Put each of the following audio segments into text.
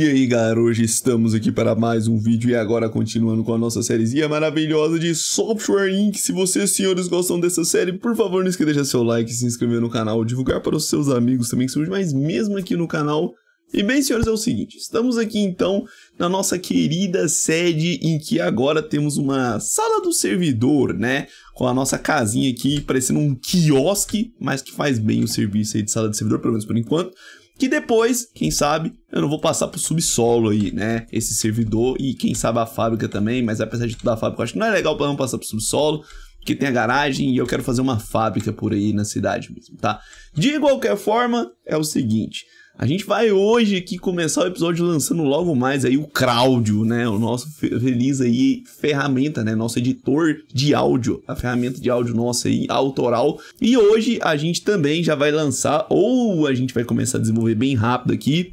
E aí galera, hoje estamos aqui para mais um vídeo e agora continuando com a nossa sériezinha maravilhosa de Software Inc. Se vocês senhores gostam dessa série, por favor não esqueça de deixar seu like, se inscrever no canal, divulgar para os seus amigos também que surge mais mesmo aqui no canal. E bem senhores, é o seguinte, estamos aqui então na nossa querida sede em que agora temos uma sala do servidor, né? Com a nossa casinha aqui parecendo um quiosque, mas que faz bem o serviço aí de sala de servidor, pelo menos por enquanto que depois, quem sabe, eu não vou passar pro subsolo aí, né? Esse servidor e quem sabe a fábrica também, mas apesar de tudo a fábrica, eu acho que não é legal para não passar pro subsolo, que tem a garagem e eu quero fazer uma fábrica por aí na cidade mesmo, tá? De qualquer forma, é o seguinte, a gente vai hoje aqui começar o episódio lançando logo mais aí o Cláudio, né? O nosso feliz aí ferramenta, né? Nosso editor de áudio, a ferramenta de áudio nossa aí, autoral. E hoje a gente também já vai lançar, ou a gente vai começar a desenvolver bem rápido aqui,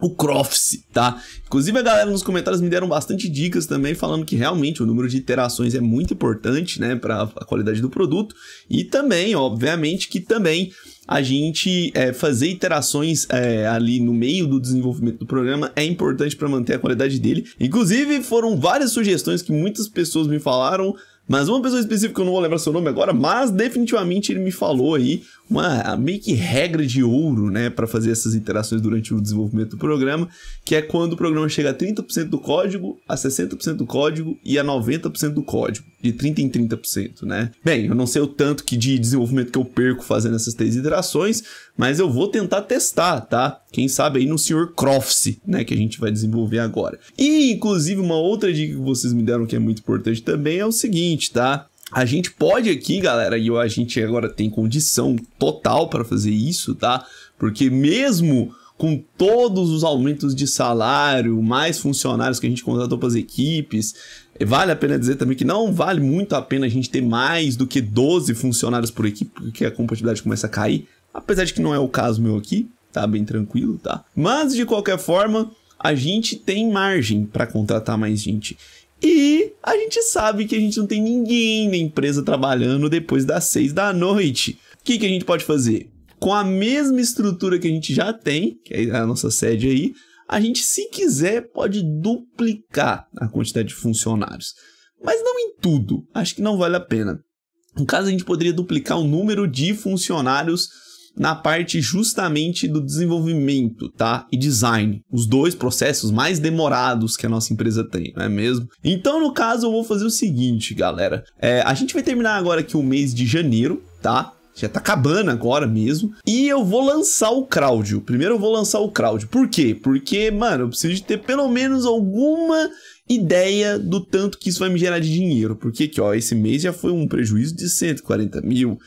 o Crofts, tá? Inclusive a galera nos comentários me deram bastante dicas também falando que realmente o número de iterações é muito importante, né, para a qualidade do produto e também, obviamente, que também a gente é, fazer iterações é, ali no meio do desenvolvimento do programa é importante para manter a qualidade dele. Inclusive foram várias sugestões que muitas pessoas me falaram mas uma pessoa específica, eu não vou lembrar seu nome agora, mas definitivamente ele me falou aí uma meio que regra de ouro, né, para fazer essas interações durante o desenvolvimento do programa, que é quando o programa chega a 30% do código, a 60% do código e a 90% do código, de 30 em 30%, né? Bem, eu não sei o tanto que de desenvolvimento que eu perco fazendo essas três interações, mas eu vou tentar testar, tá? Quem sabe aí no Sr. Crofts, né, que a gente vai desenvolver agora. E inclusive uma outra dica que vocês me deram que é muito importante também é o seguinte, tá? A gente pode aqui, galera, e a gente agora tem condição total para fazer isso, tá? Porque mesmo com todos os aumentos de salário, mais funcionários que a gente contratou para as equipes. Vale a pena dizer também que não vale muito a pena a gente ter mais do que 12 funcionários por equipe, porque a compatibilidade começa a cair. Apesar de que não é o caso meu aqui, tá bem tranquilo, tá? Mas de qualquer forma, a gente tem margem para contratar mais gente. E a gente sabe que a gente não tem ninguém na empresa trabalhando depois das seis da noite. O que, que a gente pode fazer? Com a mesma estrutura que a gente já tem, que é a nossa sede aí, a gente, se quiser, pode duplicar a quantidade de funcionários. Mas não em tudo, acho que não vale a pena. No caso, a gente poderia duplicar o número de funcionários na parte justamente do desenvolvimento, tá? E design, os dois processos mais demorados que a nossa empresa tem, não é mesmo? Então, no caso, eu vou fazer o seguinte, galera. É, a gente vai terminar agora aqui o mês de janeiro, tá? já tá acabando agora mesmo. E eu vou lançar o crowd. Primeiro eu vou lançar o crowd. Por quê? Porque, mano, eu preciso de ter pelo menos alguma ideia do tanto que isso vai me gerar de dinheiro. Porque aqui, ó, esse mês já foi um prejuízo de 140 mil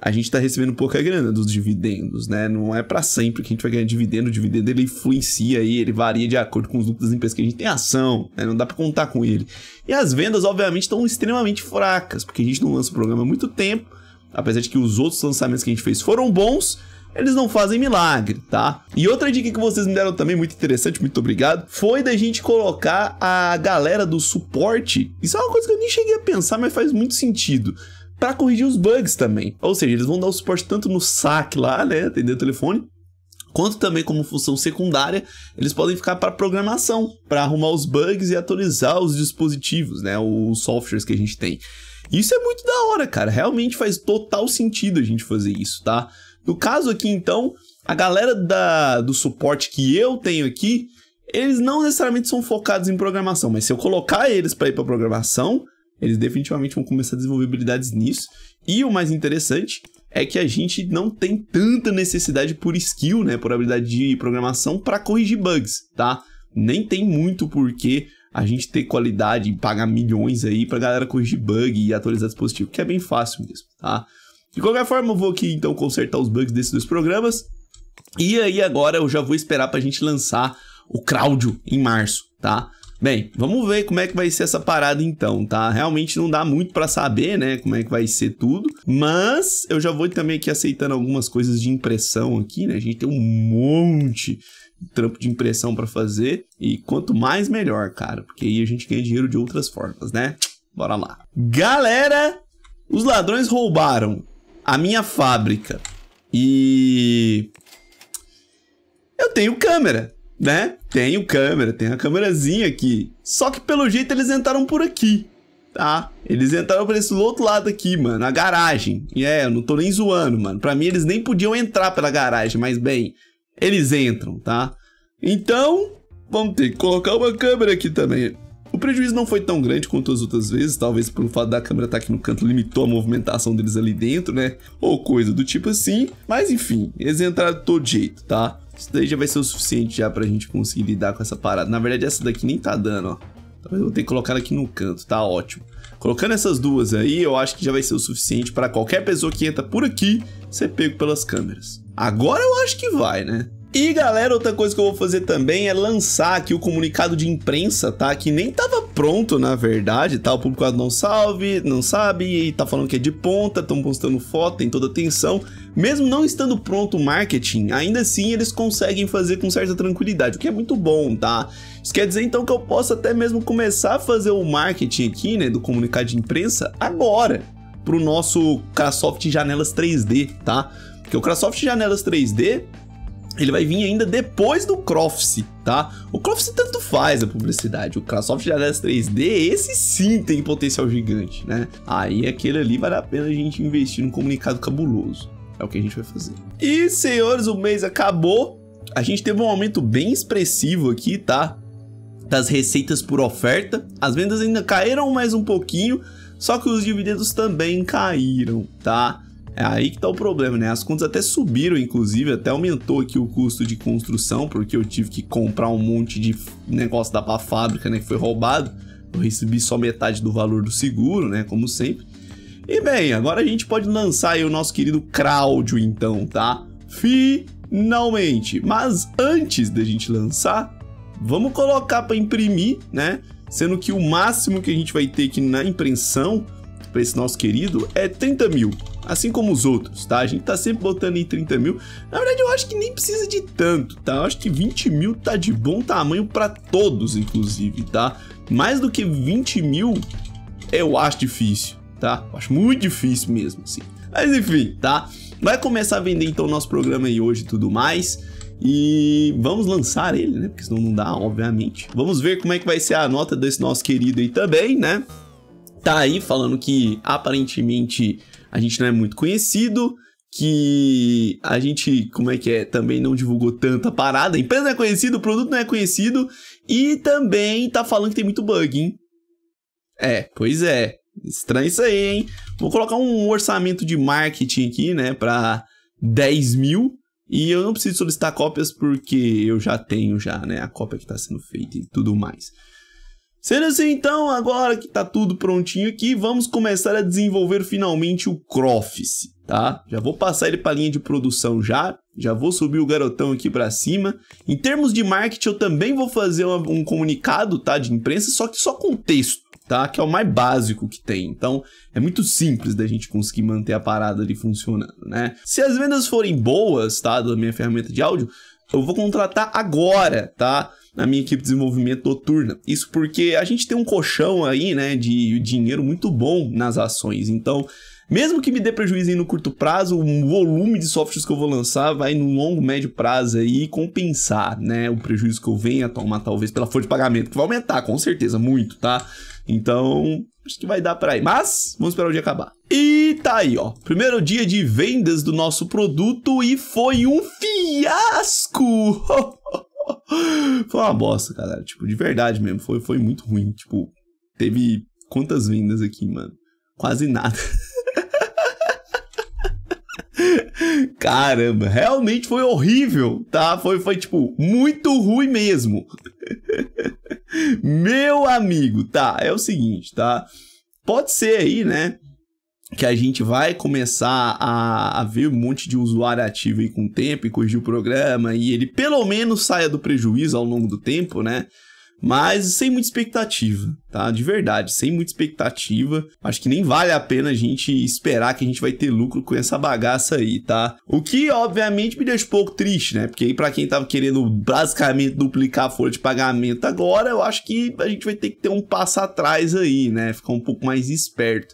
a gente está recebendo pouca grana dos dividendos, né? Não é para sempre que a gente vai ganhar dividendo. O dividendo ele influencia aí, ele varia de acordo com os lucros das empresas que a gente tem ação, né? Não dá para contar com ele. E as vendas, obviamente, estão extremamente fracas, porque a gente não lança o programa há muito tempo. Apesar de que os outros lançamentos que a gente fez foram bons, eles não fazem milagre, tá? E outra dica que vocês me deram também, muito interessante, muito obrigado, foi da gente colocar a galera do suporte. Isso é uma coisa que eu nem cheguei a pensar, mas faz muito sentido para corrigir os bugs também. Ou seja, eles vão dar o suporte tanto no SAC lá, né, atender o telefone, quanto também como função secundária, eles podem ficar para programação, para arrumar os bugs e atualizar os dispositivos, né, os softwares que a gente tem. Isso é muito da hora, cara. Realmente faz total sentido a gente fazer isso, tá? No caso aqui, então, a galera da, do suporte que eu tenho aqui, eles não necessariamente são focados em programação, mas se eu colocar eles para ir para programação, eles definitivamente vão começar a desenvolver habilidades nisso. E o mais interessante é que a gente não tem tanta necessidade por skill, né, por habilidade de programação para corrigir bugs, tá? Nem tem muito porquê a gente ter qualidade e pagar milhões aí pra galera corrigir bug e atualizar dispositivo, que é bem fácil mesmo, tá? De qualquer forma, eu vou aqui então consertar os bugs desses dois programas. E aí agora eu já vou esperar pra gente lançar o Claudio em março, tá? Bem, vamos ver como é que vai ser essa parada então, tá? Realmente não dá muito para saber, né, como é que vai ser tudo, mas eu já vou também aqui aceitando algumas coisas de impressão aqui, né? A gente tem um monte de trampo de impressão para fazer e quanto mais melhor, cara, porque aí a gente ganha dinheiro de outras formas, né? Bora lá. Galera, os ladrões roubaram a minha fábrica e eu tenho câmera né? Tenho câmera, tem a câmerazinha aqui. Só que pelo jeito eles entraram por aqui, tá? Eles entraram por esse outro lado aqui, mano, a garagem. E é, eu não tô nem zoando, mano. Pra mim eles nem podiam entrar pela garagem, mas bem, eles entram, tá? Então, vamos ter que colocar uma câmera aqui também. O prejuízo não foi tão grande quanto as outras vezes, talvez pelo fato da câmera estar tá aqui no canto limitou a movimentação deles ali dentro, né? Ou coisa do tipo assim. Mas enfim, eles entraram de todo jeito, tá? Isso daí já vai ser o suficiente já pra gente conseguir lidar com essa parada. Na verdade, essa daqui nem tá dando, ó. Talvez eu vou ter que colocar aqui no canto, tá ótimo. Colocando essas duas aí, eu acho que já vai ser o suficiente pra qualquer pessoa que entra por aqui ser pego pelas câmeras. Agora eu acho que vai, né? E galera, outra coisa que eu vou fazer também é lançar aqui o comunicado de imprensa, tá? Que nem tava pronto, na verdade, tá? O público não salve, não sabe, e tá falando que é de ponta, estão postando foto, tem toda atenção. Mesmo não estando pronto o marketing, ainda assim eles conseguem fazer com certa tranquilidade, o que é muito bom, tá? Isso quer dizer então que eu posso até mesmo começar a fazer o marketing aqui, né, do comunicado de imprensa agora, pro nosso Crasoft Janelas 3D, tá? Porque o Crasoft Janelas 3D ele vai vir ainda depois do Crofse, tá? O Crofse tanto faz a publicidade, o Microsoft já das 3D, esse sim tem potencial gigante, né? Aí aquele ali vale a pena a gente investir num comunicado cabuloso. É o que a gente vai fazer. E, senhores, o mês acabou. A gente teve um aumento bem expressivo aqui, tá? Das receitas por oferta. As vendas ainda caíram mais um pouquinho, só que os dividendos também caíram, tá? É aí que tá o problema, né? As contas até subiram, inclusive, até aumentou aqui o custo de construção, porque eu tive que comprar um monte de negócio da fábrica, né? Que foi roubado. Eu recebi só metade do valor do seguro, né? Como sempre. E bem, agora a gente pode lançar aí o nosso querido Cláudio, então, tá? Finalmente! Mas antes da gente lançar, vamos colocar para imprimir, né? Sendo que o máximo que a gente vai ter aqui na impressão para esse nosso querido é 30 mil assim como os outros, tá? A gente tá sempre botando em 30 mil. Na verdade, eu acho que nem precisa de tanto, tá? Eu acho que 20 mil tá de bom tamanho para todos, inclusive, tá? Mais do que 20 mil, eu acho difícil, tá? Eu acho muito difícil mesmo, assim. Mas enfim, tá? Vai começar a vender então o nosso programa aí hoje e tudo mais. E vamos lançar ele, né? Porque senão não dá, obviamente. Vamos ver como é que vai ser a nota desse nosso querido aí também, né? Tá aí falando que aparentemente a gente não é muito conhecido, que a gente, como é que é, também não divulgou tanta parada. A empresa não é conhecida, o produto não é conhecido e também tá falando que tem muito bug, hein? É, pois é. Estranho isso aí, hein? Vou colocar um orçamento de marketing aqui, né, para 10 mil. E eu não preciso solicitar cópias porque eu já tenho já, né, a cópia que está sendo feita e tudo mais. Sendo assim, então, agora que está tudo prontinho aqui, vamos começar a desenvolver finalmente o Croffice, tá? Já vou passar ele para a linha de produção já, já vou subir o garotão aqui para cima. Em termos de marketing, eu também vou fazer um comunicado, tá, de imprensa, só que só com texto, tá? Que é o mais básico que tem. Então, é muito simples da gente conseguir manter a parada ali funcionando, né? Se as vendas forem boas, tá, da minha ferramenta de áudio, eu vou contratar agora, tá? na minha equipe de desenvolvimento noturna. Isso porque a gente tem um colchão aí, né, de dinheiro muito bom nas ações. Então, mesmo que me dê prejuízo aí no curto prazo, o volume de softwares que eu vou lançar vai no longo, médio prazo aí compensar, né? O prejuízo que eu venha a tomar, talvez, pela folha de pagamento, que vai aumentar, com certeza, muito, tá? Então, acho que vai dar para aí. Mas, vamos esperar o dia acabar. E tá aí, ó. Primeiro dia de vendas do nosso produto e foi um fiasco! foi uma bosta, cara. Tipo, de verdade mesmo. Foi, foi muito ruim. Tipo, teve quantas vendas aqui, mano? Quase nada. Caramba, realmente foi horrível, tá? Foi, foi tipo, muito ruim mesmo. Meu amigo, tá? É o seguinte, tá? Pode ser aí, né? que a gente vai começar a, a, ver um monte de usuário ativo aí com o tempo e corrigir o programa e ele pelo menos saia do prejuízo ao longo do tempo, né? Mas sem muita expectativa, tá? De verdade, sem muita expectativa. Acho que nem vale a pena a gente esperar que a gente vai ter lucro com essa bagaça aí, tá? O que, obviamente, me deixa um pouco triste, né? Porque aí, pra quem tava querendo basicamente duplicar a folha de pagamento agora, eu acho que a gente vai ter que ter um passo atrás aí, né? Ficar um pouco mais esperto.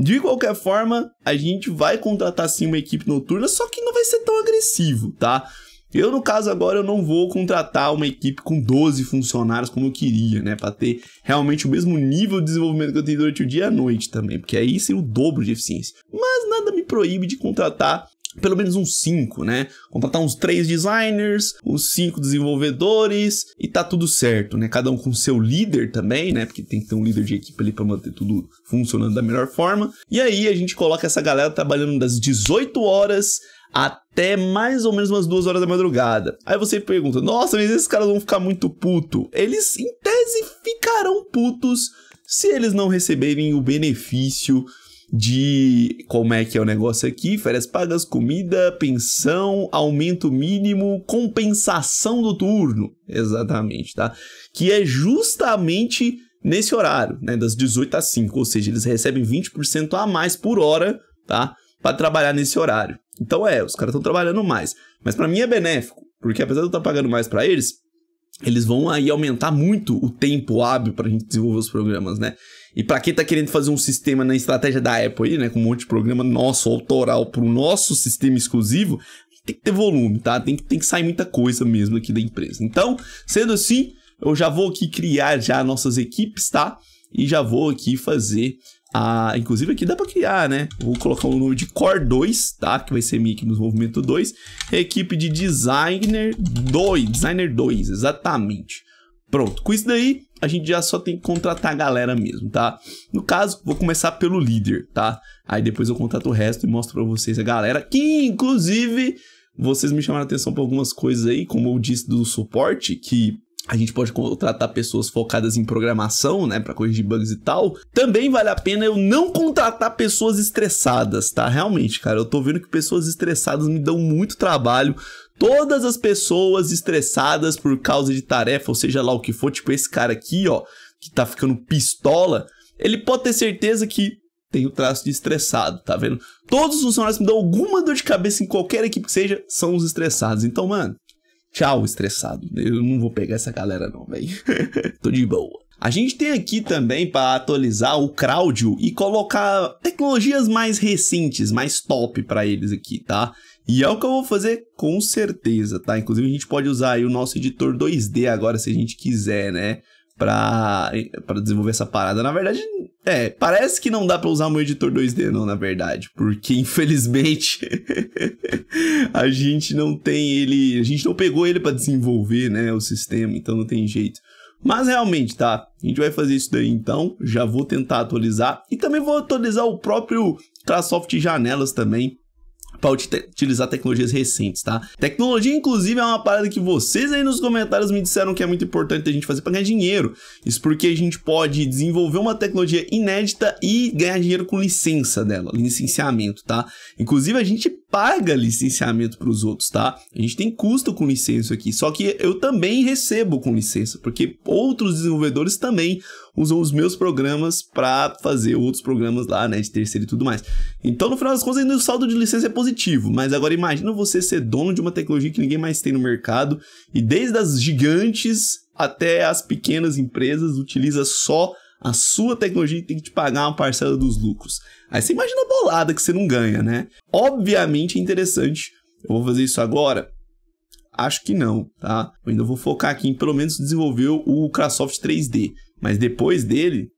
De qualquer forma, a gente vai contratar sim uma equipe noturna, só que não vai ser tão agressivo, tá? Eu, no caso, agora eu não vou contratar uma equipe com 12 funcionários como eu queria, né? Para ter realmente o mesmo nível de desenvolvimento que eu tenho durante o dia e a noite também, porque aí seria o dobro de eficiência. Mas nada me proíbe de contratar pelo menos uns 5, né? Contratar uns 3 designers, uns 5 desenvolvedores e tá tudo certo, né? Cada um com seu líder também, né? Porque tem que ter um líder de equipe ali para manter tudo funcionando da melhor forma. E aí a gente coloca essa galera trabalhando das 18 horas até mais ou menos umas duas horas da madrugada. Aí você pergunta: "Nossa, mas esses caras vão ficar muito puto". Eles em tese ficarão putos se eles não receberem o benefício de como é que é o negócio aqui, férias pagas, comida, pensão, aumento mínimo, compensação do turno, exatamente, tá? Que é justamente nesse horário, né, das 18 às 5, ou seja, eles recebem 20% a mais por hora, tá? Para trabalhar nesse horário. Então é, os caras estão trabalhando mais, mas para mim é benéfico, porque apesar de eu estar tá pagando mais para eles, eles vão aí aumentar muito o tempo hábil para a gente desenvolver os programas, né? E para quem tá querendo fazer um sistema na estratégia da Apple aí, né, com um monte de programa nosso, autoral, pro nosso sistema exclusivo, tem que ter volume, tá? Tem, tem que sair muita coisa mesmo aqui da empresa. Então, sendo assim, eu já vou aqui criar já nossas equipes, tá? E já vou aqui fazer a... Inclusive aqui dá para criar, né? Vou colocar o nome de Core 2, tá? Que vai ser minha no movimento 2. Equipe de Designer 2, Designer 2, exatamente. Pronto, com isso daí a gente já só tem que contratar a galera mesmo, tá? No caso, vou começar pelo líder, tá? Aí depois eu contrato o resto e mostro pra vocês a galera, que inclusive vocês me chamaram a atenção pra algumas coisas aí, como eu disse do suporte, que a gente pode contratar pessoas focadas em programação, né, para corrigir bugs e tal. Também vale a pena eu não contratar pessoas estressadas, tá? Realmente, cara, eu tô vendo que pessoas estressadas me dão muito trabalho, todas as pessoas estressadas por causa de tarefa, ou seja lá o que for, tipo esse cara aqui, ó, que tá ficando pistola, ele pode ter certeza que tem o traço de estressado, tá vendo? Todos os funcionários que me dão alguma dor de cabeça em qualquer equipe que seja, são os estressados. Então, mano, tchau, estressado. Eu não vou pegar essa galera não, velho. Tô de boa. A gente tem aqui também para atualizar o Cláudio e colocar tecnologias mais recentes, mais top para eles aqui, tá? E é o que eu vou fazer com certeza, tá? Inclusive a gente pode usar aí o nosso editor 2D agora, se a gente quiser, né? Pra, pra desenvolver essa parada. Na verdade, é, parece que não dá para usar o meu editor 2D, não, na verdade. Porque, infelizmente, a gente não tem ele. A gente não pegou ele para desenvolver, né? O sistema, então não tem jeito. Mas realmente, tá? A gente vai fazer isso daí então. Já vou tentar atualizar. E também vou atualizar o próprio Crasoft Janelas também para utilizar tecnologias recentes, tá? Tecnologia, inclusive, é uma parada que vocês aí nos comentários me disseram que é muito importante a gente fazer para ganhar dinheiro. Isso porque a gente pode desenvolver uma tecnologia inédita e ganhar dinheiro com licença dela, licenciamento, tá? Inclusive, a gente paga licenciamento para os outros, tá? A gente tem custo com licença aqui, só que eu também recebo com licença, porque outros desenvolvedores também usam os meus programas para fazer outros programas lá, né, de terceiro e tudo mais. Então, no final das contas, ainda o saldo de licença é positivo, mas agora imagina você ser dono de uma tecnologia que ninguém mais tem no mercado e desde as gigantes até as pequenas empresas utiliza só a sua tecnologia e tem que te pagar uma parcela dos lucros. Aí você imagina a bolada que você não ganha, né? Obviamente é interessante. Eu vou fazer isso agora? Acho que não, tá? Eu ainda vou focar aqui em pelo menos desenvolver o Crasoft 3D. Mas depois dele,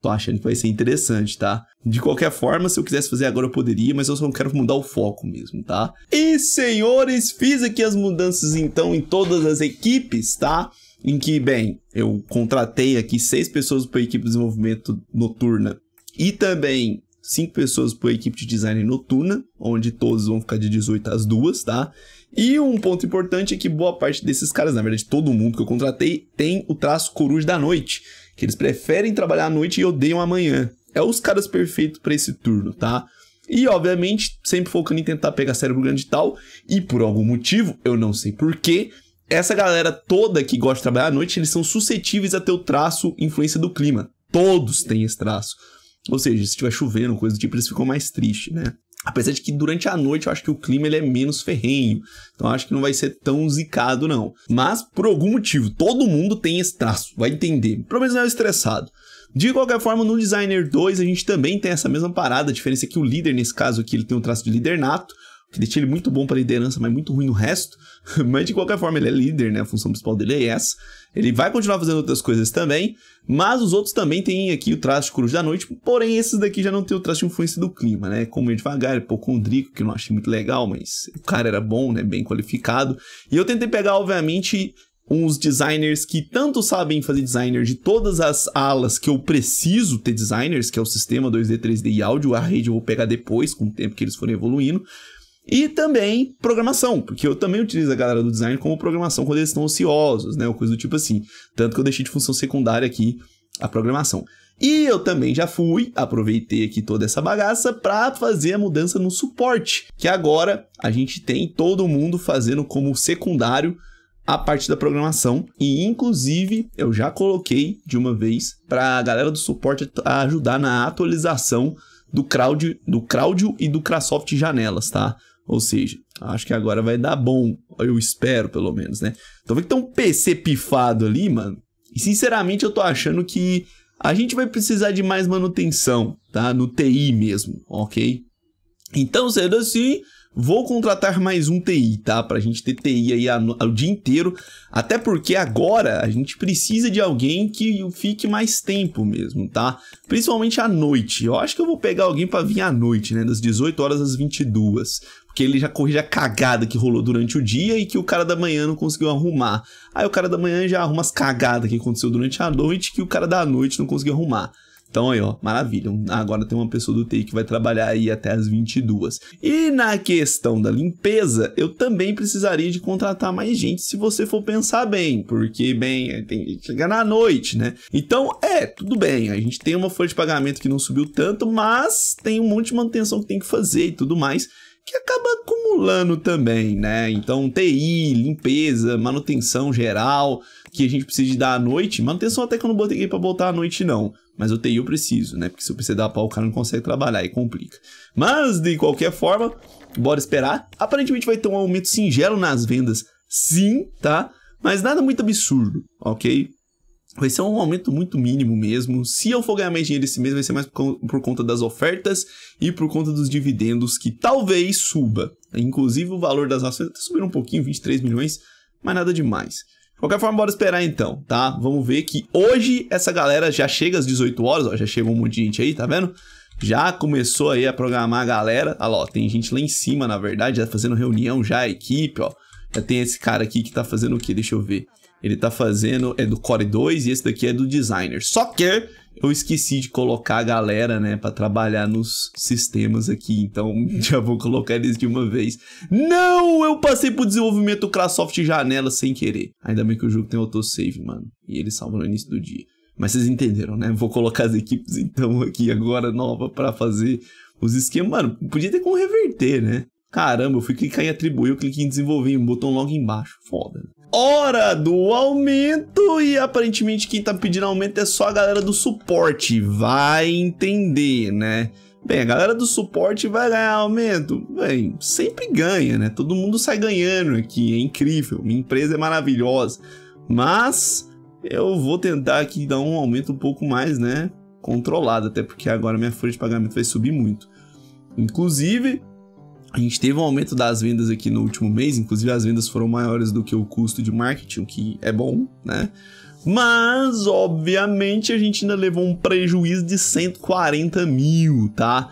tô achando que vai ser interessante, tá? De qualquer forma, se eu quisesse fazer agora eu poderia, mas eu só quero mudar o foco mesmo, tá? E senhores, fiz aqui as mudanças então em todas as equipes, tá? Em que, bem, eu contratei aqui seis pessoas para a equipe de desenvolvimento noturna e também cinco pessoas para a equipe de design noturna, onde todos vão ficar de 18 às 2, tá? E um ponto importante é que boa parte desses caras, na verdade todo mundo que eu contratei, tem o traço coruja da noite, que eles preferem trabalhar à noite e odeiam amanhã. É os caras perfeitos para esse turno, tá? E, obviamente, sempre focando em tentar pegar cérebro grande e tal. E por algum motivo, eu não sei porquê, essa galera toda que gosta de trabalhar à noite, eles são suscetíveis a ter o traço influência do clima. Todos têm esse traço. Ou seja, se estiver chovendo, coisa do tipo, eles ficam mais tristes, né? Apesar de que durante a noite eu acho que o clima ele é menos ferrenho. Então acho que não vai ser tão zicado, não. Mas, por algum motivo, todo mundo tem esse traço, vai entender. Pelo menos não é estressado. De qualquer forma, no Designer 2 a gente também tem essa mesma parada. A diferença é que o líder, nesse caso aqui, ele tem um traço de líder nato, que deixa ele muito bom para liderança, mas muito ruim no resto. Mas de qualquer forma, ele é líder, né? A função principal dele é essa. Ele vai continuar fazendo outras coisas também, mas os outros também têm aqui o traste cruz da noite, porém esses daqui já não tem o traste influência do clima, né? Como é devagar, hipocondrico, é que eu não achei muito legal, mas o cara era bom, né? Bem qualificado. E eu tentei pegar, obviamente, uns designers que tanto sabem fazer designer de todas as alas que eu preciso ter designers, que é o sistema 2D, 3D e áudio, a rede eu vou pegar depois, com o tempo que eles forem evoluindo, e também programação, porque eu também utilizo a galera do design como programação quando eles estão ociosos, né? Ou coisa do tipo assim. Tanto que eu deixei de função secundária aqui a programação. E eu também já fui, aproveitei aqui toda essa bagaça para fazer a mudança no suporte, que agora a gente tem todo mundo fazendo como secundário a parte da programação e inclusive eu já coloquei de uma vez para a galera do suporte ajudar na atualização do crowd do Craudio e do Crasoft janelas, tá? Ou seja, acho que agora vai dar bom, eu espero pelo menos, né? Então vê que tem um PC pifado ali, mano. E sinceramente eu tô achando que a gente vai precisar de mais manutenção, tá? No TI mesmo, ok? Então, sendo assim, Vou contratar mais um TI, tá? Pra gente ter TI aí o dia inteiro. Até porque agora a gente precisa de alguém que fique mais tempo mesmo, tá? Principalmente à noite. Eu acho que eu vou pegar alguém para vir à noite, né? Das 18 horas às 22. Porque ele já corrige a cagada que rolou durante o dia e que o cara da manhã não conseguiu arrumar. Aí o cara da manhã já arruma as cagadas que aconteceu durante a noite que o cara da noite não conseguiu arrumar. Então aí, ó, maravilha. Agora tem uma pessoa do TI que vai trabalhar aí até as 22. E na questão da limpeza, eu também precisaria de contratar mais gente se você for pensar bem, porque, bem, tem gente chega na noite, né? Então, é, tudo bem, a gente tem uma folha de pagamento que não subiu tanto, mas tem um monte de manutenção que tem que fazer e tudo mais que acaba acumulando também, né? Então, TI, limpeza, manutenção geral, que a gente precisa de dar à noite. Manutenção até que eu não botei para botar à noite, não. Mas o TI eu preciso, né? Porque se eu precisar dar pau, o cara não consegue trabalhar e complica. Mas, de qualquer forma, bora esperar. Aparentemente vai ter um aumento singelo nas vendas, sim, tá? Mas nada muito absurdo, ok? Vai ser é um aumento muito mínimo mesmo. Se eu for ganhar mais dinheiro esse mês, vai ser mais por conta das ofertas e por conta dos dividendos, que talvez suba. Inclusive, o valor das ações está subindo um pouquinho, 23 milhões, mas nada demais. De qualquer forma, bora esperar então, tá? Vamos ver que hoje essa galera já chega às 18 horas, ó, já chegou um monte de gente aí, tá vendo? Já começou aí a programar a galera. Olha lá, ó, tem gente lá em cima, na verdade, já fazendo reunião já, a equipe, ó. Já tem esse cara aqui que tá fazendo o quê? Deixa eu ver. Ele tá fazendo, é do Core 2 e esse daqui é do Designer. Só que eu esqueci de colocar a galera, né, para trabalhar nos sistemas aqui, então já vou colocar eles de uma vez. Não, eu passei pro desenvolvimento do Crasoft janela sem querer. Ainda bem que o jogo tem autosave, mano, e ele salva no início do dia. Mas vocês entenderam, né? Vou colocar as equipes então aqui agora nova para fazer os esquemas. Mano, podia ter como reverter, né? Caramba, eu fui clicar em atribuir, eu cliquei em desenvolver, um botão logo embaixo. Foda. Né? hora do aumento e aparentemente quem tá pedindo aumento é só a galera do suporte, vai entender, né? Bem, a galera do suporte vai ganhar aumento? Bem, sempre ganha, né? Todo mundo sai ganhando aqui, é incrível, minha empresa é maravilhosa. Mas eu vou tentar aqui dar um aumento um pouco mais, né? Controlado, até porque agora minha folha de pagamento vai subir muito. Inclusive, a gente teve um aumento das vendas aqui no último mês, inclusive as vendas foram maiores do que o custo de marketing, o que é bom, né? Mas, obviamente, a gente ainda levou um prejuízo de 140 mil, tá?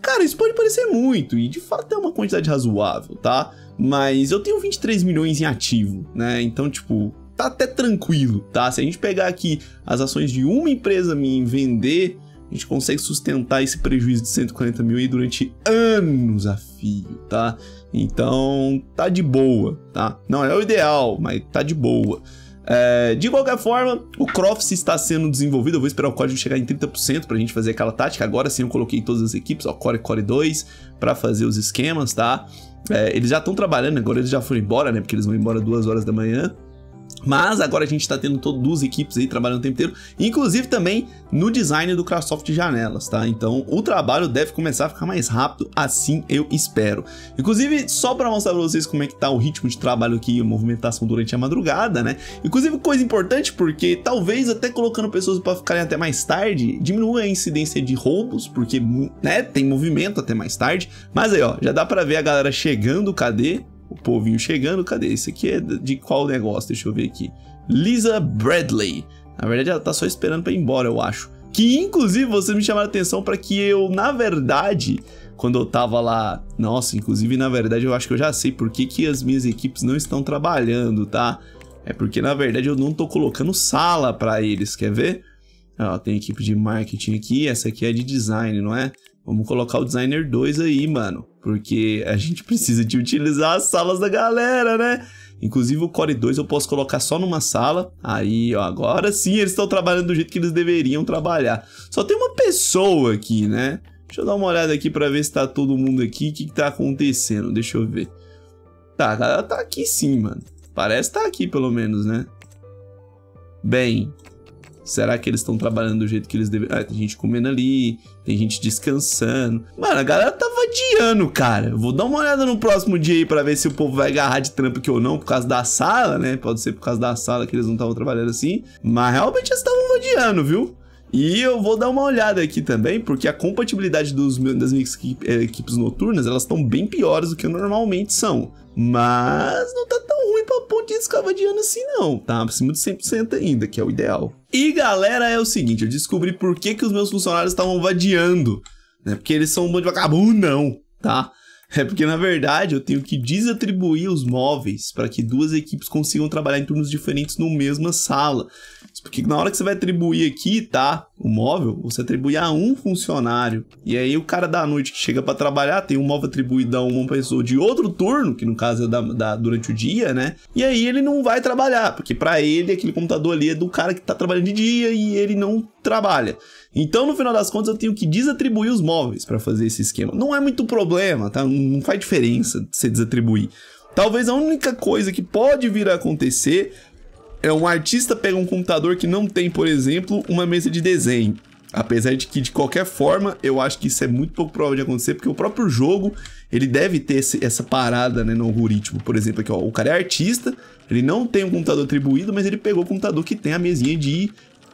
Cara, isso pode parecer muito, e de fato é uma quantidade razoável, tá? Mas eu tenho 23 milhões em ativo, né? Então, tipo, tá até tranquilo, tá? Se a gente pegar aqui as ações de uma empresa minha e vender a gente consegue sustentar esse prejuízo de 140 mil aí durante anos a fio, tá? Então tá de boa, tá? Não é o ideal, mas tá de boa. É, de qualquer forma, o Crofts está sendo desenvolvido. Eu vou esperar o código chegar em 30% para a gente fazer aquela tática. Agora sim, eu coloquei todas as equipes, ó, Core Core 2, para fazer os esquemas, tá? É, eles já estão trabalhando, agora eles já foram embora, né? Porque eles vão embora duas horas da manhã. Mas agora a gente está tendo todas duas equipes aí trabalhando o tempo inteiro, inclusive também no design do Craftsoft janelas, tá? Então o trabalho deve começar a ficar mais rápido, assim eu espero. Inclusive, só para mostrar para vocês como é que tá o ritmo de trabalho aqui, a movimentação durante a madrugada, né? Inclusive, coisa importante, porque talvez até colocando pessoas para ficarem até mais tarde, diminua a incidência de roubos, porque, né, tem movimento até mais tarde. Mas aí, ó, já dá para ver a galera chegando, cadê? o povinho chegando. Cadê? Isso aqui é de qual negócio? Deixa eu ver aqui. Lisa Bradley. Na verdade, ela tá só esperando para ir embora, eu acho. Que inclusive vocês me chamaram a atenção para que eu, na verdade, quando eu tava lá. Nossa, inclusive, na verdade, eu acho que eu já sei por que, que as minhas equipes não estão trabalhando, tá? É porque, na verdade, eu não tô colocando sala para eles, quer ver? Ó, tem equipe de marketing aqui, essa aqui é de design, não é? Vamos colocar o designer 2 aí, mano. Porque a gente precisa de utilizar as salas da galera, né? Inclusive o Core 2 eu posso colocar só numa sala. Aí, ó, agora sim eles estão trabalhando do jeito que eles deveriam trabalhar. Só tem uma pessoa aqui, né? Deixa eu dar uma olhada aqui pra ver se tá todo mundo aqui. O que, que tá acontecendo? Deixa eu ver. Tá, a galera tá aqui sim, mano. Parece tá aqui pelo menos, né? Bem, Será que eles estão trabalhando do jeito que eles deveriam? Ah, tem gente comendo ali, tem gente descansando. Mano, a galera tá vadiando cara. Vou dar uma olhada no próximo dia aí pra ver se o povo vai agarrar de trampo aqui ou não, por causa da sala, né? Pode ser por causa da sala que eles não estavam trabalhando assim. Mas realmente eles estavam vadiando viu? E eu vou dar uma olhada aqui também, porque a compatibilidade dos, das minhas eh, equipes noturnas, elas estão bem piores do que normalmente são. Mas não tá tão ruim pra ponte de escavadiano assim não, tá acima de 100% ainda, que é o ideal. E galera, é o seguinte, eu descobri por que, que os meus funcionários estavam vadiando é porque eles são um bando de vagabundo, não, tá? É porque, na verdade, eu tenho que desatribuir os móveis para que duas equipes consigam trabalhar em turnos diferentes no mesma sala. Porque na hora que você vai atribuir aqui, tá? O móvel, você atribui a um funcionário. E aí o cara da noite que chega para trabalhar tem um móvel atribuído a uma pessoa de outro turno, que no caso é da, da durante o dia, né? E aí ele não vai trabalhar, porque para ele aquele computador ali é do cara que tá trabalhando de dia e ele não trabalha. Então, no final das contas, eu tenho que desatribuir os móveis para fazer esse esquema. Não é muito problema, tá? Não faz diferença você desatribuir. Talvez a única coisa que pode vir a acontecer é um artista pega um computador que não tem, por exemplo, uma mesa de desenho. Apesar de que, de qualquer forma, eu acho que isso é muito pouco provável de acontecer, porque o próprio jogo, ele deve ter esse, essa parada né, no algoritmo. Por exemplo, aqui, ó, o cara é artista, ele não tem um computador atribuído, mas ele pegou o computador que tem a mesinha de,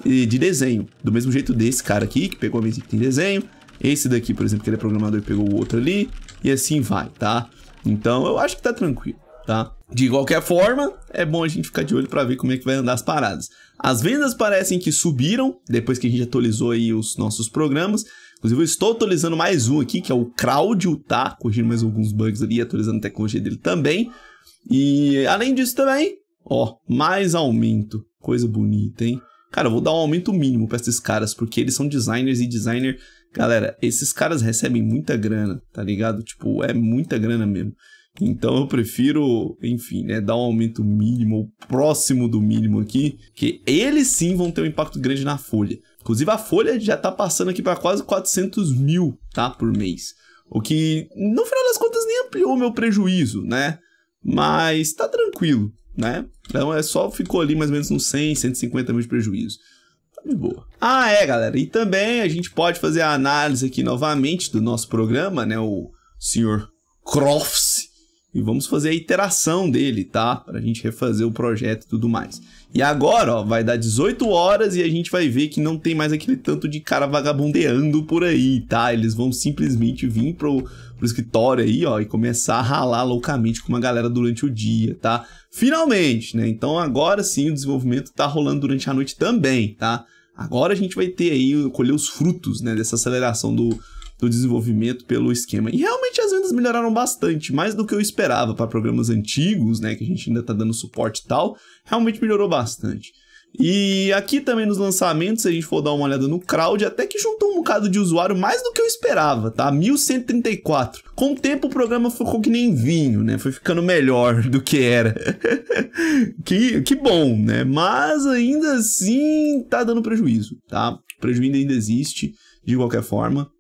eh, de desenho. Do mesmo jeito desse cara aqui, que pegou a mesinha que tem desenho. Esse daqui, por exemplo, que ele é programador, pegou o outro ali. E assim vai, tá? Então, eu acho que tá tranquilo, tá? De qualquer forma, é bom a gente ficar de olho para ver como é que vai andar as paradas. As vendas parecem que subiram depois que a gente atualizou aí os nossos programas. Inclusive, eu estou atualizando mais um aqui, que é o Claudio, tá? Corrigindo mais alguns bugs ali, atualizando a tecnologia dele também. E além disso também, ó, mais aumento. Coisa bonita, hein? Cara, eu vou dar um aumento mínimo para esses caras, porque eles são designers e designer. Galera, esses caras recebem muita grana, tá ligado? Tipo, é muita grana mesmo. Então eu prefiro, enfim, né, dar um aumento mínimo, próximo do mínimo aqui, que eles sim vão ter um impacto grande na folha. Inclusive a folha já tá passando aqui para quase 400 mil, tá, por mês. O que, no final das contas, nem ampliou meu prejuízo, né? Mas tá tranquilo, né? Então é só ficou ali mais ou menos uns 100, 150 mil de prejuízo. Tá de boa. Ah, é, galera. E também a gente pode fazer a análise aqui novamente do nosso programa, né? O senhor Crofts e vamos fazer a iteração dele, tá? Pra gente refazer o projeto e tudo mais. E agora, ó, vai dar 18 horas e a gente vai ver que não tem mais aquele tanto de cara vagabundeando por aí, tá? Eles vão simplesmente vir pro, pro escritório aí, ó, e começar a ralar loucamente com uma galera durante o dia, tá? Finalmente, né? Então agora sim o desenvolvimento tá rolando durante a noite também, tá? Agora a gente vai ter aí, colher os frutos, né, dessa aceleração do, do desenvolvimento pelo esquema. E realmente as vendas melhoraram bastante, mais do que eu esperava para programas antigos, né, que a gente ainda está dando suporte e tal, realmente melhorou bastante. E aqui também nos lançamentos, se a gente for dar uma olhada no crowd, até que juntou um bocado de usuário mais do que eu esperava, tá? 1134. Com o tempo o programa ficou que nem vinho, né? Foi ficando melhor do que era. que, que bom, né? Mas ainda assim tá dando prejuízo, tá? O prejuízo ainda existe, de qualquer forma.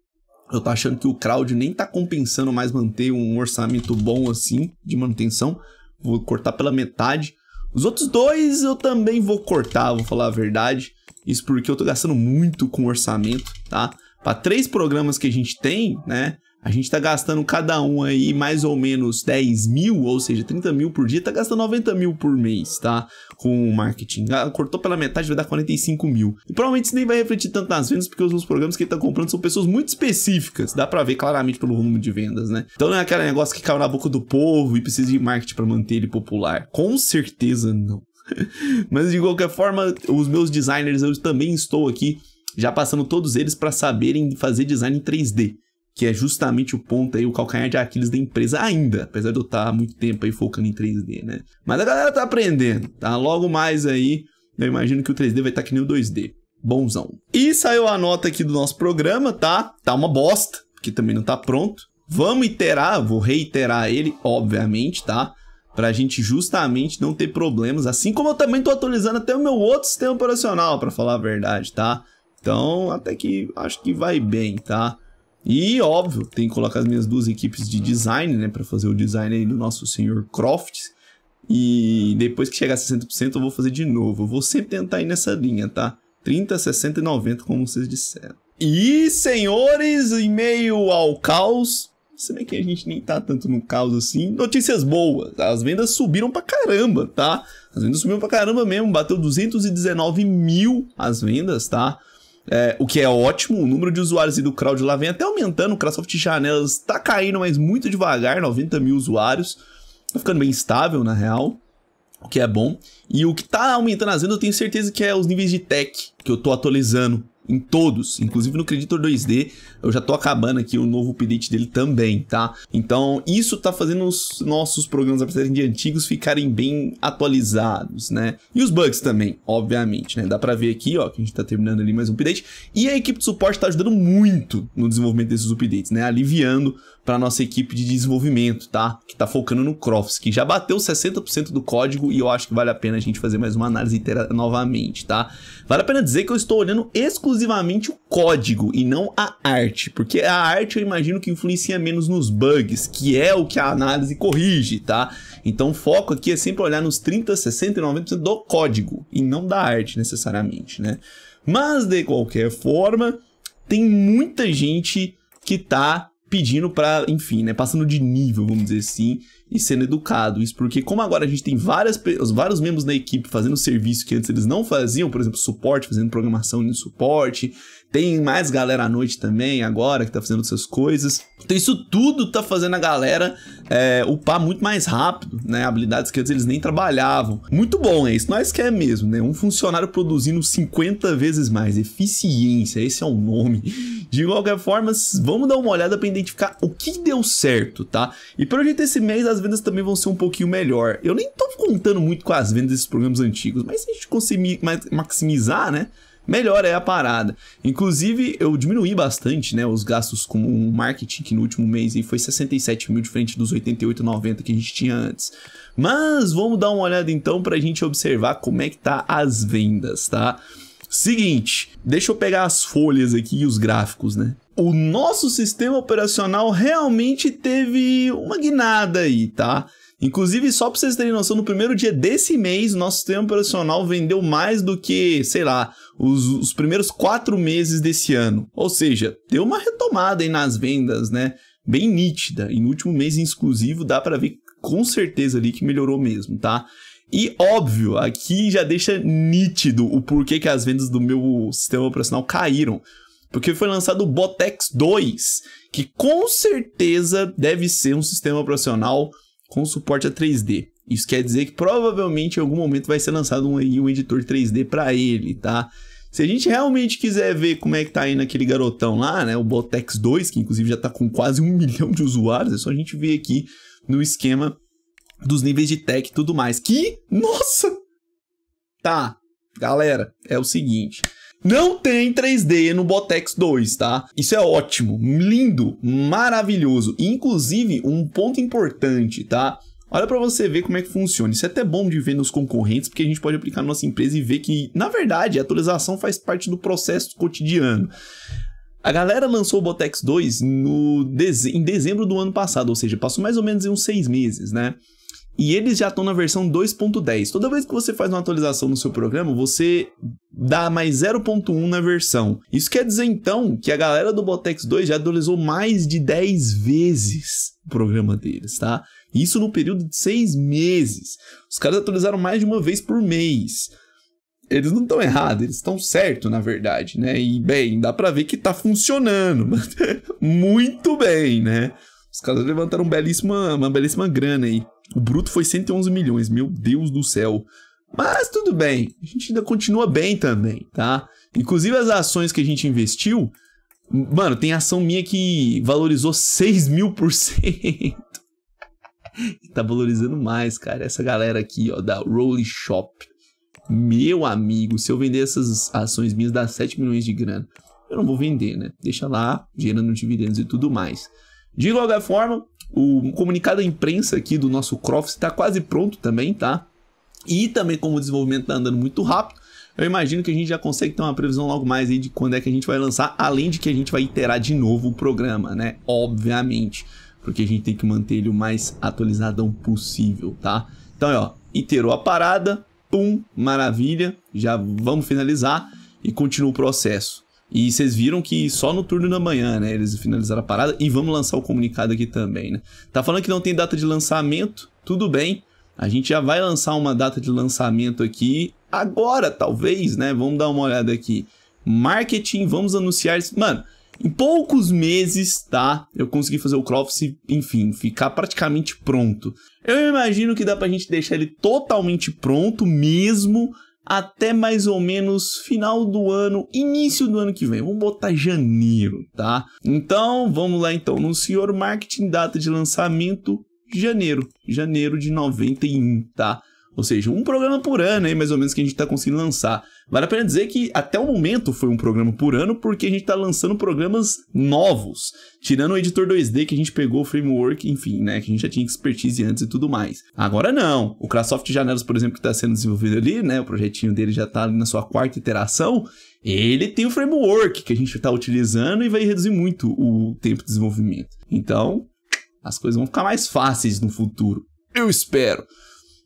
Eu tô achando que o crowd nem tá compensando mais manter um orçamento bom assim de manutenção. Vou cortar pela metade. Os outros dois eu também vou cortar, vou falar a verdade. Isso porque eu tô gastando muito com orçamento, tá? Para três programas que a gente tem, né? A gente está gastando cada um aí mais ou menos 10 mil, ou seja, 30 mil por dia, está gastando 90 mil por mês, tá? Com o marketing. Ah, cortou pela metade, vai dar 45 mil. E provavelmente isso nem vai refletir tanto nas vendas, porque os programas que ele tá comprando são pessoas muito específicas. Dá para ver claramente pelo rumo de vendas, né? Então não é aquele negócio que caiu na boca do povo e precisa de marketing para manter ele popular. Com certeza não. Mas de qualquer forma, os meus designers, eu também estou aqui já passando todos eles para saberem fazer design em 3D que é justamente o ponto aí, o calcanhar de Aquiles da empresa ainda, apesar de eu estar tá há muito tempo aí focando em 3D, né? Mas a galera tá aprendendo, tá? Logo mais aí, eu imagino que o 3D vai estar tá que nem o 2D. Bonzão. E saiu a nota aqui do nosso programa, tá? Tá uma bosta, que também não tá pronto. Vamos iterar, vou reiterar ele, obviamente, tá? Pra gente justamente não ter problemas, assim como eu também tô atualizando até o meu outro sistema operacional, para falar a verdade, tá? Então, até que acho que vai bem, tá? E óbvio, tem que colocar as minhas duas equipes de design, né, para fazer o design aí do nosso senhor Crofts. E depois que chegar a 60% eu vou fazer de novo. Eu vou sempre tentar ir nessa linha, tá? 30, 60 e 90, como vocês disseram. E, senhores, em meio ao caos, se bem que a gente nem tá tanto no caos assim, notícias boas. As vendas subiram pra caramba, tá? As vendas subiram pra caramba mesmo, bateu 219 mil as vendas, tá? é, o que é ótimo. O número de usuários e do crowd lá vem até aumentando. O Microsoft Janelas tá caindo, mas muito devagar, 90 mil usuários. Tá ficando bem estável, na real. O que é bom. E o que tá aumentando as vendas, eu tenho certeza que é os níveis de tech que eu tô atualizando em todos, inclusive no Creditor 2D, eu já tô acabando aqui o novo update dele também, tá? Então, isso tá fazendo os nossos programas, apesar de antigos, ficarem bem atualizados, né? E os bugs também, obviamente, né? Dá pra ver aqui, ó, que a gente tá terminando ali mais um update, e a equipe de suporte tá ajudando muito no desenvolvimento desses updates, né? Aliviando para nossa equipe de desenvolvimento, tá? Que tá focando no Crofts, que já bateu 60% do código e eu acho que vale a pena a gente fazer mais uma análise inteira novamente, tá? Vale a pena dizer que eu estou olhando exclusivamente o código e não a arte, porque a arte eu imagino que influencia menos nos bugs, que é o que a análise corrige, tá? Então o foco aqui é sempre olhar nos 30, 60 e 90% do código e não da arte necessariamente, né? Mas de qualquer forma, tem muita gente que tá pedindo para, enfim, né, passando de nível, vamos dizer assim, e sendo educado. Isso porque como agora a gente tem várias, vários membros da equipe fazendo serviço que antes eles não faziam, por exemplo, suporte, fazendo programação de suporte, tem mais galera à noite também, agora, que tá fazendo suas coisas. Então isso tudo tá fazendo a galera é, upar muito mais rápido, né? Habilidades que antes eles nem trabalhavam. Muito bom, é isso. Nós que é mesmo, né? Um funcionário produzindo 50 vezes mais. Eficiência, esse é o nome. De qualquer forma, vamos dar uma olhada para identificar o que deu certo, tá? E pelo jeito esse mês as vendas também vão ser um pouquinho melhor. Eu nem tô contando muito com as vendas desses programas antigos, mas se a gente conseguir maximizar, né? melhor é a parada. Inclusive, eu diminuí bastante, né, os gastos com o marketing, que no último mês aí foi 67 mil, de frente dos 88,90 que a gente tinha antes. Mas vamos dar uma olhada então para a gente observar como é que tá as vendas, tá? Seguinte, deixa eu pegar as folhas aqui e os gráficos, né? O nosso sistema operacional realmente teve uma guinada aí, tá? Inclusive, só para vocês terem noção, no primeiro dia desse mês, nosso sistema operacional vendeu mais do que, sei lá, os, os primeiros quatro meses desse ano. Ou seja, deu uma retomada aí nas vendas, né? Bem nítida. E no último mês exclusivo, dá para ver com certeza ali que melhorou mesmo, tá? E óbvio, aqui já deixa nítido o porquê que as vendas do meu sistema operacional caíram. Porque foi lançado o Botex 2, que com certeza deve ser um sistema operacional com suporte a 3D. Isso quer dizer que provavelmente em algum momento vai ser lançado um, um editor 3D para ele, tá? Se a gente realmente quiser ver como é que tá indo aquele garotão lá, né? O Botex 2, que inclusive já tá com quase um milhão de usuários, é só a gente ver aqui no esquema dos níveis de tech e tudo mais. Que, nossa! Tá, Galera, é o seguinte. Não tem 3D no Botex 2, tá? Isso é ótimo, lindo, maravilhoso. Inclusive, um ponto importante, tá? Olha para você ver como é que funciona. Isso é até bom de ver nos concorrentes, porque a gente pode aplicar na nossa empresa e ver que, na verdade, a atualização faz parte do processo cotidiano. A galera lançou o Botex 2 no, em dezembro do ano passado, ou seja, passou mais ou menos uns seis meses, né? e eles já estão na versão 2.10. Toda vez que você faz uma atualização no seu programa, você dá mais 0.1 na versão. Isso quer dizer então que a galera do Botex 2 já atualizou mais de 10 vezes o programa deles, tá? Isso no período de 6 meses. Os caras atualizaram mais de uma vez por mês eles não estão errados, eles estão certo, na verdade, né? E bem, dá para ver que tá funcionando. Muito bem, né? Os caras levantaram belíssima, uma belíssima grana aí. O bruto foi 111 milhões, meu Deus do céu. Mas tudo bem, a gente ainda continua bem também, tá? Inclusive as ações que a gente investiu, mano, tem ação minha que valorizou 6 mil por cento. tá valorizando mais, cara. Essa galera aqui, ó, da Rolly Shop. Meu amigo, se eu vender essas ações minhas, dá 7 milhões de grana. Eu não vou vender, né? Deixa lá, gerando dividendos e tudo mais. De qualquer forma, o comunicado à imprensa aqui do nosso Crofts está quase pronto também, tá? E também como o desenvolvimento está andando muito rápido, eu imagino que a gente já consegue ter uma previsão logo mais aí de quando é que a gente vai lançar, além de que a gente vai iterar de novo o programa, né? Obviamente, porque a gente tem que manter ele o mais atualizadão possível, tá? Então, ó, iterou a parada, pum, maravilha, já vamos finalizar e continua o processo. E vocês viram que só no turno da manhã, né? Eles finalizaram a parada. E vamos lançar o comunicado aqui também, né? Tá falando que não tem data de lançamento, tudo bem. A gente já vai lançar uma data de lançamento aqui agora, talvez, né? Vamos dar uma olhada aqui. Marketing, vamos anunciar. Mano, em poucos meses, tá? Eu consegui fazer o Crofts, enfim, ficar praticamente pronto. Eu imagino que dá pra gente deixar ele totalmente pronto mesmo até mais ou menos final do ano, início do ano que vem. Vamos botar janeiro, tá? Então, vamos lá então no senhor marketing, data de lançamento janeiro, janeiro de 91, tá? Ou seja, um programa por ano aí, mais ou menos, que a gente está conseguindo lançar. Vale a pena dizer que até o momento foi um programa por ano, porque a gente está lançando programas novos, tirando o editor 2D que a gente pegou o framework, enfim, né, que a gente já tinha expertise antes e tudo mais. Agora não. O Crasoft Janelas, por exemplo, que está sendo desenvolvido ali, né, o projetinho dele já está ali na sua quarta iteração, ele tem o framework que a gente está utilizando e vai reduzir muito o tempo de desenvolvimento. Então, as coisas vão ficar mais fáceis no futuro. Eu espero.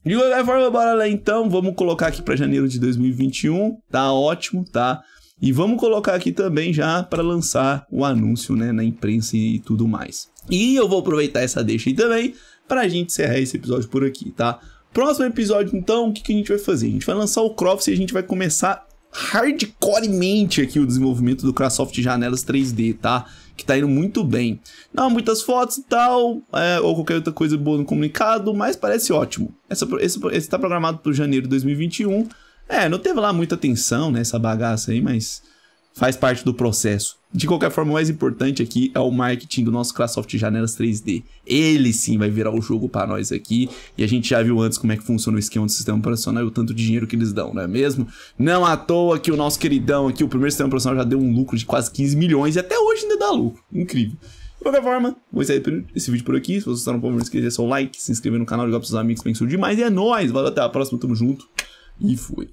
De qualquer forma, bora lá então. Vamos colocar aqui para janeiro de 2021. Tá ótimo, tá? E vamos colocar aqui também já para lançar o anúncio né, na imprensa e tudo mais. E eu vou aproveitar essa deixa aí também para a gente encerrar esse episódio por aqui, tá? Próximo episódio, então, o que, que a gente vai fazer? A gente vai lançar o Crofts e a gente vai começar hardcoremente aqui o desenvolvimento do Crasoft Janelas 3D, tá? que tá indo muito bem. Não há muitas fotos e tal, é, ou qualquer outra coisa boa no comunicado, mas parece ótimo. Essa, esse, esse tá programado para janeiro de 2021. É, não teve lá muita atenção, né, essa bagaça aí, mas faz parte do processo. De qualquer forma, o mais importante aqui é o marketing do nosso Classoft Janelas 3D. Ele sim vai virar o jogo para nós aqui. E a gente já viu antes como é que funciona o esquema do sistema operacional e o tanto de dinheiro que eles dão, não é mesmo? Não à toa que o nosso queridão aqui, o primeiro sistema operacional, já deu um lucro de quase 15 milhões e até hoje ainda dá lucro. Incrível. De qualquer forma, vou sair esse vídeo por aqui. Se vocês gostaram, por favor, não esqueça de seu like, se inscrever no canal, ligar para seus amigos, pensou demais. E é nóis, valeu, até a próxima, tamo junto. E fui.